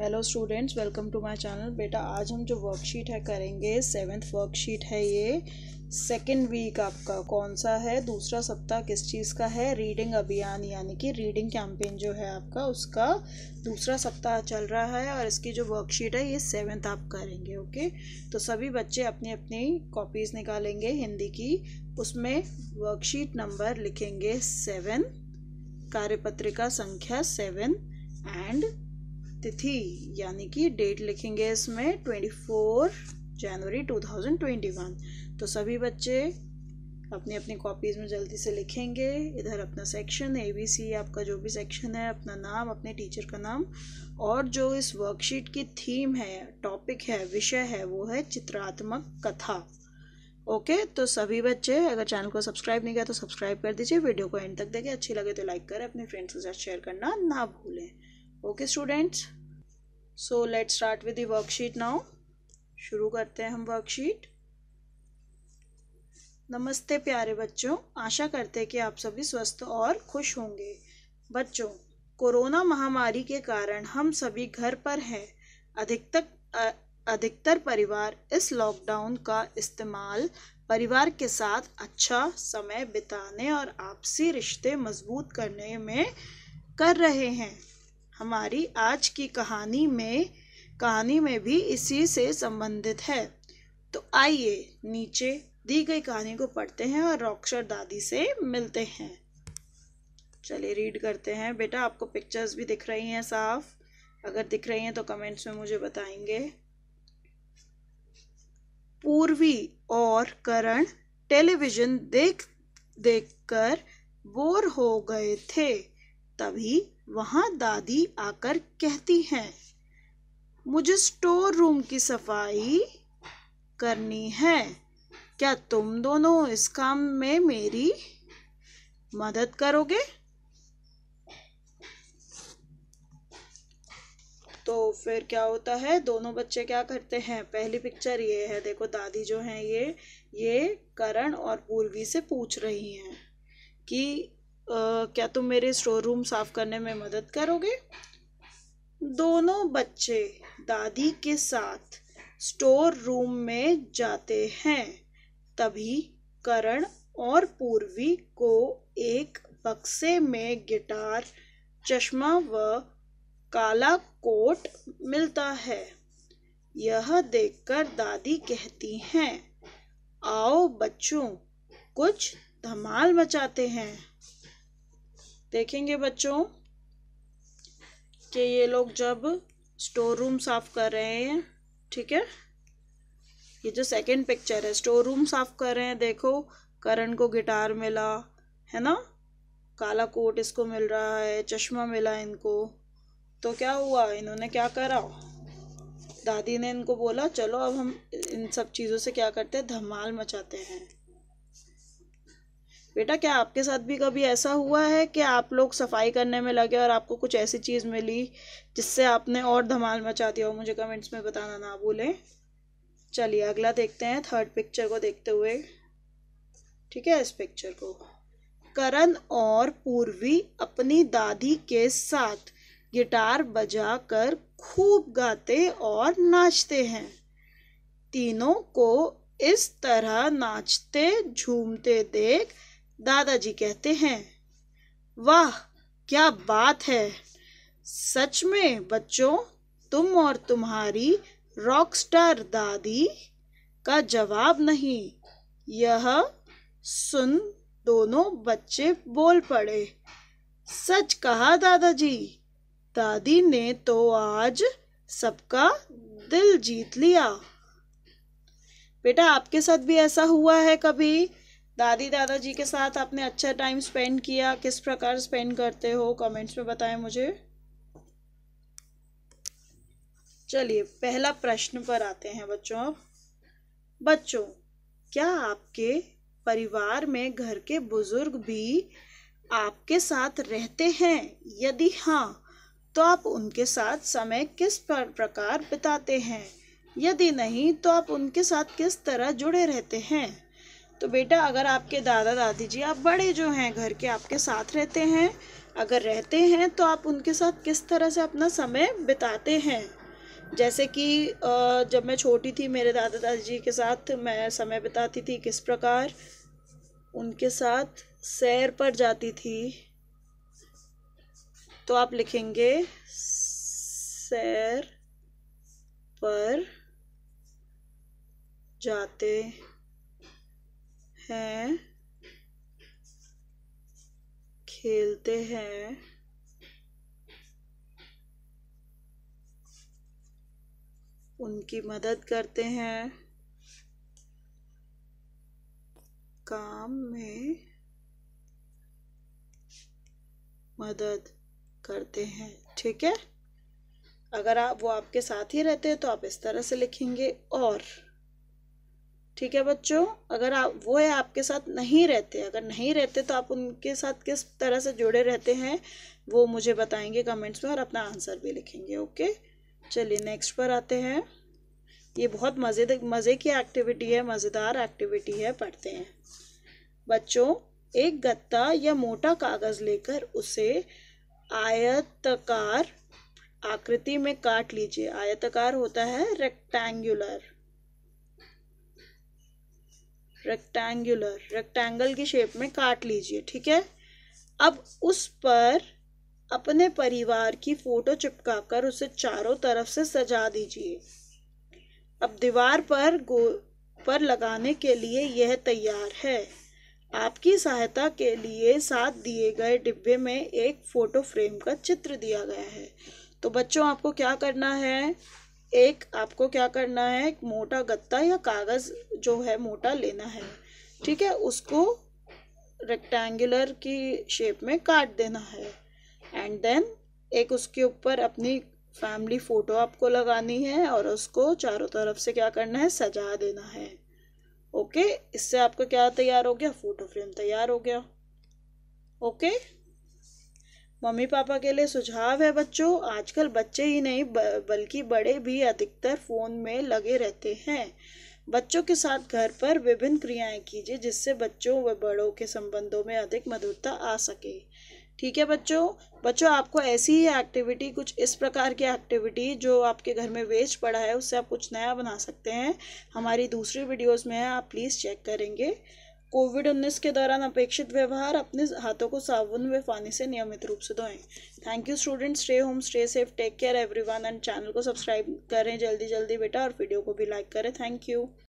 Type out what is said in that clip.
hello students welcome to my channel बेटा आज हम जो वर्कशीट है करेंगे सेवेंथ वर्कशीट है ये सेकेंड वीक आपका कौन सा है दूसरा सप्ताह किस चीज़ का है रीडिंग अभियान यानी कि रीडिंग कैंपेन जो है आपका उसका दूसरा सप्ताह चल रहा है और इसकी जो वर्कशीट है ये सेवेंथ आप करेंगे ओके तो सभी बच्चे अपनी अपनी कॉपीज़ निकालेंगे हिंदी की उसमें वर्कशीट नंबर लिखेंगे सेवन कार्यपत्रिका संख्या सेवन एंड तिथि यानी कि डेट लिखेंगे इसमें 24 जनवरी 2021 तो सभी बच्चे अपनी अपनी कॉपीज़ में जल्दी से लिखेंगे इधर अपना सेक्शन ए बी सी आपका जो भी सेक्शन है अपना नाम अपने टीचर का नाम और जो इस वर्कशीट की थीम है टॉपिक है विषय है वो है चित्रात्मक कथा ओके तो सभी बच्चे अगर चैनल को सब्सक्राइब नहीं किया तो सब्सक्राइब कर दीजिए वीडियो को एंड तक देखें अच्छी लगे तो लाइक करें अपने फ्रेंड्स के साथ शेयर करना ना भूलें okay students so let start with the worksheet now शुरू करते हैं हम वर्कशीट नमस्ते प्यारे बच्चों आशा करते हैं कि आप सभी स्वस्थ और खुश होंगे बच्चों कोरोना महामारी के कारण हम सभी घर पर हैं अधिकतर अधिकतर परिवार इस लॉकडाउन का इस्तेमाल परिवार के साथ अच्छा समय बिताने और आपसी रिश्ते मजबूत करने में कर रहे हैं हमारी आज की कहानी में कहानी में भी इसी से संबंधित है तो आइए नीचे दी गई कहानी को पढ़ते हैं और रॉक्षर दादी से मिलते हैं चलिए रीड करते हैं बेटा आपको पिक्चर्स भी दिख रही हैं साफ अगर दिख रही हैं तो कमेंट्स में मुझे बताएंगे पूर्वी और करण टेलीविज़न देख देखकर बोर हो गए थे तभी वहां दादी आकर कहती हैं मुझे स्टोर रूम की सफाई करनी है क्या तुम दोनों इस काम में मेरी मदद करोगे तो फिर क्या होता है दोनों बच्चे क्या करते हैं पहली पिक्चर ये है देखो दादी जो है ये ये करण और पूर्वी से पूछ रही हैं कि क्या तुम मेरे स्टोर रूम साफ करने में मदद करोगे दोनों बच्चे दादी के साथ स्टोर रूम में जाते हैं तभी करण और पूर्वी को एक बक्से में गिटार चश्मा व काला कोट मिलता है यह देखकर दादी कहती हैं आओ बच्चों कुछ धमाल मचाते हैं देखेंगे बच्चों कि ये लोग जब स्टोर रूम साफ़ कर रहे हैं ठीक है ये जो सेकंड पिक्चर है स्टोर रूम साफ़ कर रहे हैं देखो करण को गिटार मिला है ना काला कोट इसको मिल रहा है चश्मा मिला इनको तो क्या हुआ इन्होंने क्या करा दादी ने इनको बोला चलो अब हम इन सब चीज़ों से क्या करते हैं धमाल मचाते हैं बेटा क्या आपके साथ भी कभी ऐसा हुआ है कि आप लोग सफाई करने में लगे और आपको कुछ ऐसी चीज़ मिली जिससे आपने और धमाल मचा दिया हो मुझे कमेंट्स में बताना ना भूलें चलिए अगला देखते हैं थर्ड पिक्चर को देखते हुए ठीक है इस पिक्चर को करण और पूर्वी अपनी दादी के साथ गिटार बजाकर खूब गाते और नाचते हैं तीनों को इस तरह नाचते झूमते देख दादाजी कहते हैं वाह क्या बात है सच में बच्चों तुम और तुम्हारी रॉकस्टार दादी का जवाब नहीं यह सुन दोनों बच्चे बोल पड़े सच कहा दादाजी दादी ने तो आज सबका दिल जीत लिया बेटा आपके साथ भी ऐसा हुआ है कभी दादी दादाजी के साथ आपने अच्छा टाइम स्पेंड किया किस प्रकार स्पेंड करते हो कमेंट्स में बताएं मुझे चलिए पहला प्रश्न पर आते हैं बच्चों अब बच्चों क्या आपके परिवार में घर के बुजुर्ग भी आपके साथ रहते हैं यदि हाँ तो आप उनके साथ समय किस प्रकार बिताते हैं यदि नहीं तो आप उनके साथ किस तरह जुड़े रहते हैं तो बेटा अगर आपके दादा दादी जी आप बड़े जो हैं घर के आपके साथ रहते हैं अगर रहते हैं तो आप उनके साथ किस तरह से अपना समय बिताते हैं जैसे कि जब मैं छोटी थी मेरे दादा दादी जी के साथ मैं समय बिताती थी किस प्रकार उनके साथ सैर पर जाती थी तो आप लिखेंगे सैर पर जाते हैं खेलते हैं उनकी मदद करते हैं काम में मदद करते हैं ठीक है अगर आप वो आपके साथ ही रहते हैं तो आप इस तरह से लिखेंगे और ठीक है बच्चों अगर आप वो है आपके साथ नहीं रहते अगर नहीं रहते तो आप उनके साथ किस तरह से जुड़े रहते हैं वो मुझे बताएंगे कमेंट्स में और अपना आंसर भी लिखेंगे ओके चलिए नेक्स्ट पर आते हैं ये बहुत मज़े मज़े की एक्टिविटी है मज़ेदार एक्टिविटी है पढ़ते हैं बच्चों एक गत्ता या मोटा कागज़ लेकर उसे आयतकार आकृति में काट लीजिए आयतकार होता है रेक्टेंगुलर रेक्टेंगुलर रेक्टेंगल की शेप में काट लीजिए ठीक है अब उस पर अपने परिवार की फोटो चिपकाकर उसे चारों तरफ से सजा दीजिए अब दीवार पर गो पर लगाने के लिए यह तैयार है आपकी सहायता के लिए साथ दिए गए डिब्बे में एक फ़ोटो फ्रेम का चित्र दिया गया है तो बच्चों आपको क्या करना है एक आपको क्या करना है एक मोटा गत्ता या कागज़ जो है मोटा लेना है ठीक है उसको रेक्टेंगुलर की शेप में काट देना है एंड देन एक उसके ऊपर अपनी फैमिली फ़ोटो आपको लगानी है और उसको चारों तरफ से क्या करना है सजा देना है ओके इससे आपका क्या तैयार हो गया फ़ोटो फ्रेम तैयार हो गया ओके मम्मी पापा के लिए सुझाव है बच्चों आजकल बच्चे ही नहीं बल्कि बड़े भी अधिकतर फ़ोन में लगे रहते हैं बच्चों के साथ घर पर विभिन्न क्रियाएं कीजिए जिससे बच्चों व बड़ों के संबंधों में अधिक मधुरता आ सके ठीक है बच्चों बच्चों आपको ऐसी ही एक्टिविटी कुछ इस प्रकार की एक्टिविटी जो आपके घर में वेस्ट पड़ा है उससे आप कुछ नया बना सकते हैं हमारी दूसरी वीडियोस में आप प्लीज़ चेक करेंगे कोविड उन्नीस के दौरान अपेक्षित व्यवहार अपने हाथों को साबुन व पानी से नियमित रूप से धोएं thank you students stay home stay safe take care everyone and channel को सब्सक्राइब करें जल्दी जल्दी बेटा और वीडियो को भी लाइक करें थैंक यू